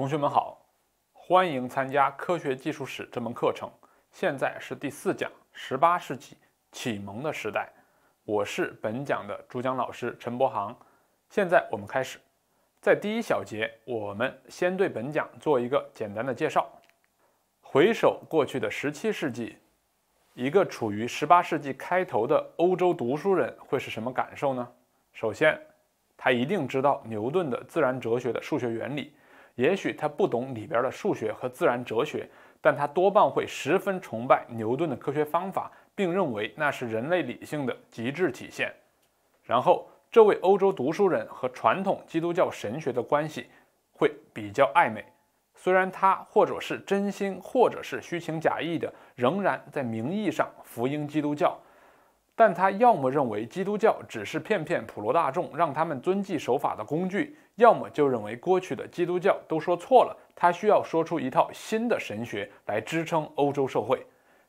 同学们好，欢迎参加科学技术史这门课程。现在是第四讲，十八世纪启蒙的时代。我是本讲的主讲老师陈博航。现在我们开始，在第一小节，我们先对本讲做一个简单的介绍。回首过去的十七世纪，一个处于十八世纪开头的欧洲读书人会是什么感受呢？首先，他一定知道牛顿的《自然哲学的数学原理》。也许他不懂里边的数学和自然哲学，但他多半会十分崇拜牛顿的科学方法，并认为那是人类理性的极致体现。然后，这位欧洲读书人和传统基督教神学的关系会比较暧昧，虽然他或者是真心，或者是虚情假意的，仍然在名义上福音基督教。但他要么认为基督教只是骗骗普罗大众，让他们遵纪守法的工具，要么就认为过去的基督教都说错了。他需要说出一套新的神学来支撑欧洲社会。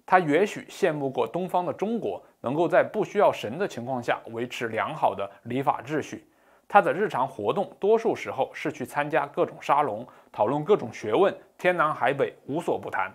他也许羡慕过东方的中国，能够在不需要神的情况下维持良好的礼法秩序。他的日常活动多数时候是去参加各种沙龙，讨论各种学问，天南海北无所不谈。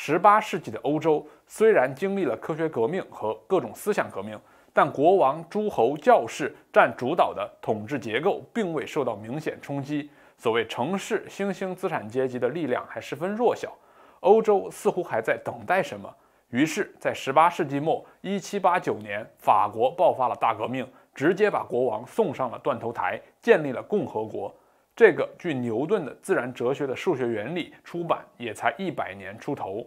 十八世纪的欧洲虽然经历了科学革命和各种思想革命，但国王、诸侯、教士占主导的统治结构并未受到明显冲击。所谓城市新兴资产阶级的力量还十分弱小，欧洲似乎还在等待什么。于是，在十八世纪末，一七八九年，法国爆发了大革命，直接把国王送上了断头台，建立了共和国。这个据牛顿的《自然哲学的数学原理》出版也才一百年出头，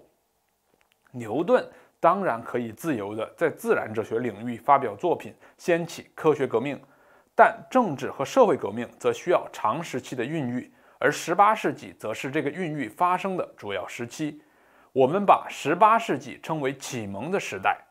牛顿当然可以自由地在自然哲学领域发表作品，掀起科学革命，但政治和社会革命则需要长时期的孕育，而十八世纪则是这个孕育发生的主要时期。我们把十八世纪称为启蒙的时代。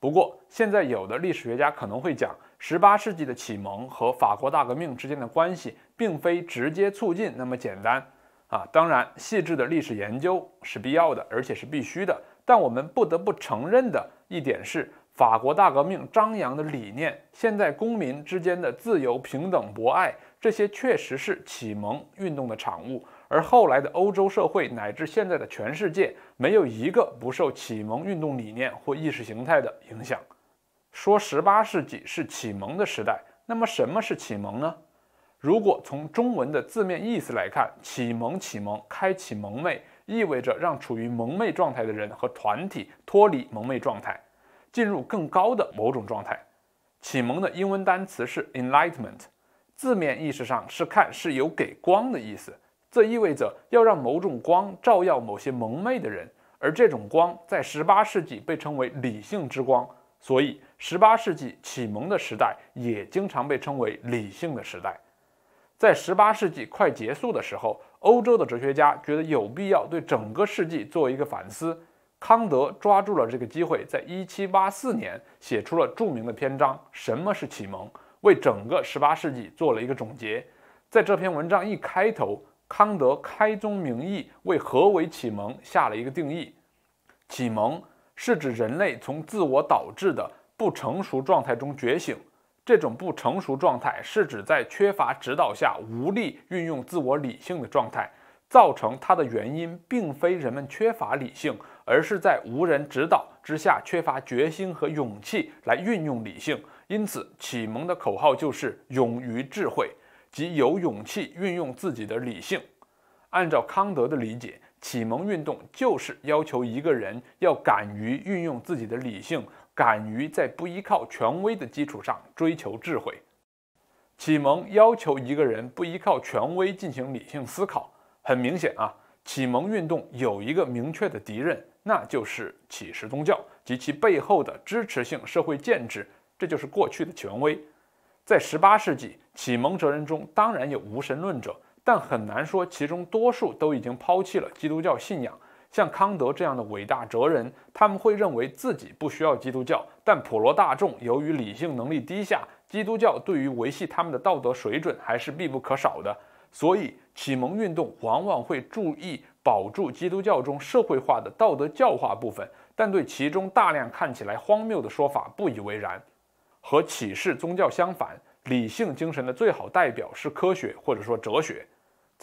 不过，现在有的历史学家可能会讲。十八世纪的启蒙和法国大革命之间的关系，并非直接促进那么简单啊！当然，细致的历史研究是必要的，而且是必须的。但我们不得不承认的一点是，法国大革命张扬的理念——现在公民之间的自由、平等、博爱——这些确实是启蒙运动的产物。而后来的欧洲社会乃至现在的全世界，没有一个不受启蒙运动理念或意识形态的影响。说十八世纪是启蒙的时代，那么什么是启蒙呢？如果从中文的字面意思来看，启蒙启蒙开启蒙昧，意味着让处于蒙昧状态的人和团体脱离蒙昧状态，进入更高的某种状态。启蒙的英文单词是 enlightenment，字面意思上是看是有给光的意思，这意味着要让某种光照耀某些蒙昧的人，而这种光在十八世纪被称为理性之光。所以，十八世纪启蒙的时代也经常被称为理性的时代。在十八世纪快结束的时候，欧洲的哲学家觉得有必要对整个世纪做一个反思。康德抓住了这个机会，在一七八四年写出了著名的篇章《什么是启蒙》，为整个十八世纪做了一个总结。在这篇文章一开头，康德开宗明义，为何为启蒙下了一个定义：启蒙。是指人类从自我导致的不成熟状态中觉醒。这种不成熟状态是指在缺乏指导下无力运用自我理性的状态。造成它的原因并非人们缺乏理性，而是在无人指导之下缺乏决心和勇气来运用理性。因此，启蒙的口号就是“勇于智慧”，即有勇气运用自己的理性。按照康德的理解。启蒙运动就是要求一个人要敢于运用自己的理性，敢于在不依靠权威的基础上追求智慧。启蒙要求一个人不依靠权威进行理性思考。很明显啊，启蒙运动有一个明确的敌人，那就是启示宗教及其背后的支持性社会建制，这就是过去的权威。在十八世纪，启蒙哲人中当然有无神论者。但很难说，其中多数都已经抛弃了基督教信仰。像康德这样的伟大哲人，他们会认为自己不需要基督教。但普罗大众由于理性能力低下，基督教对于维系他们的道德水准还是必不可少的。所以，启蒙运动往往会注意保住基督教中社会化的道德教化部分，但对其中大量看起来荒谬的说法不以为然。和启示宗教相反，理性精神的最好代表是科学，或者说哲学。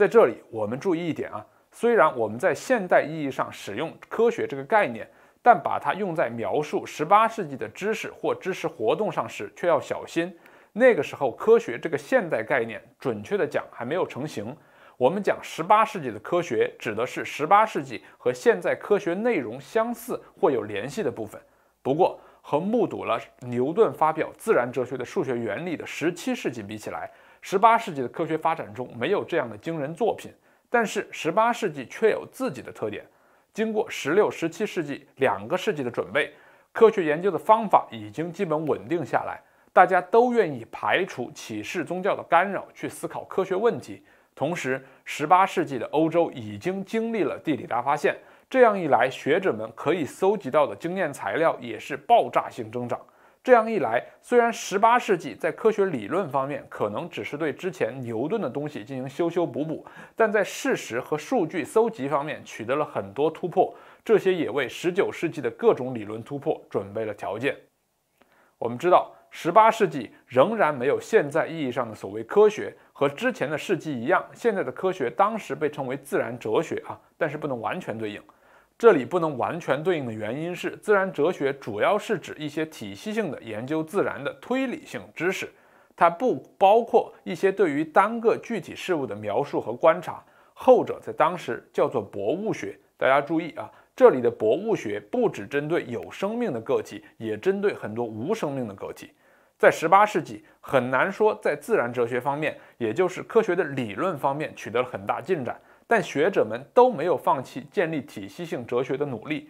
在这里，我们注意一点啊。虽然我们在现代意义上使用“科学”这个概念，但把它用在描述十八世纪的知识或知识活动上时，却要小心。那个时候，“科学”这个现代概念，准确的讲，还没有成型。我们讲十八世纪的科学，指的是十八世纪和现在科学内容相似或有联系的部分。不过，和目睹了牛顿发表《自然哲学的数学原理》的十七世纪比起来，十八世纪的科学发展中没有这样的惊人作品，但是十八世纪却有自己的特点。经过十六、十七世纪两个世纪的准备，科学研究的方法已经基本稳定下来，大家都愿意排除启示宗教的干扰去思考科学问题。同时，十八世纪的欧洲已经经历了地理大发现，这样一来，学者们可以搜集到的经验材料也是爆炸性增长。这样一来，虽然十八世纪在科学理论方面可能只是对之前牛顿的东西进行修修补补，但在事实和数据搜集方面取得了很多突破，这些也为十九世纪的各种理论突破准备了条件。我们知道十八世纪仍然没有现在意义上的所谓科学，和之前的世纪一样，现在的科学当时被称为自然哲学啊，但是不能完全对应。这里不能完全对应的原因是，自然哲学主要是指一些体系性的研究自然的推理性知识，它不包括一些对于单个具体事物的描述和观察，后者在当时叫做博物学。大家注意啊，这里的博物学不只针对有生命的个体，也针对很多无生命的个体。在十八世纪，很难说在自然哲学方面，也就是科学的理论方面取得了很大进展。但学者们都没有放弃建立体系性哲学的努力，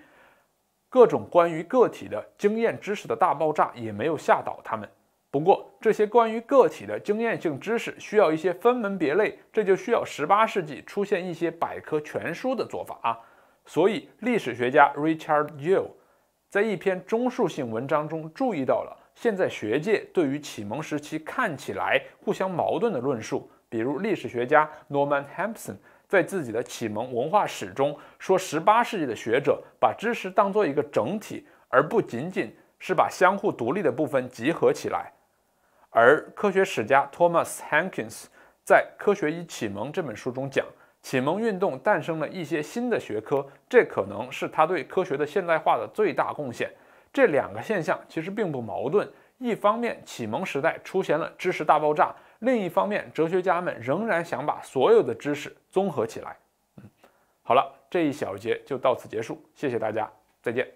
各种关于个体的经验知识的大爆炸也没有吓倒他们。不过，这些关于个体的经验性知识需要一些分门别类，这就需要18世纪出现一些百科全书的做法啊。所以，历史学家 Richard y i l l 在一篇综述性文章中注意到了，现在学界对于启蒙时期看起来互相矛盾的论述，比如历史学家 Norman Hampson。在自己的启蒙文化史中，说十八世纪的学者把知识当做一个整体，而不仅仅是把相互独立的部分集合起来。而科学史家 Thomas Hanks 在《科学与启蒙》这本书中讲，启蒙运动诞生了一些新的学科，这可能是他对科学的现代化的最大贡献。这两个现象其实并不矛盾。一方面，启蒙时代出现了知识大爆炸。另一方面，哲学家们仍然想把所有的知识综合起来。嗯，好了，这一小节就到此结束。谢谢大家，再见。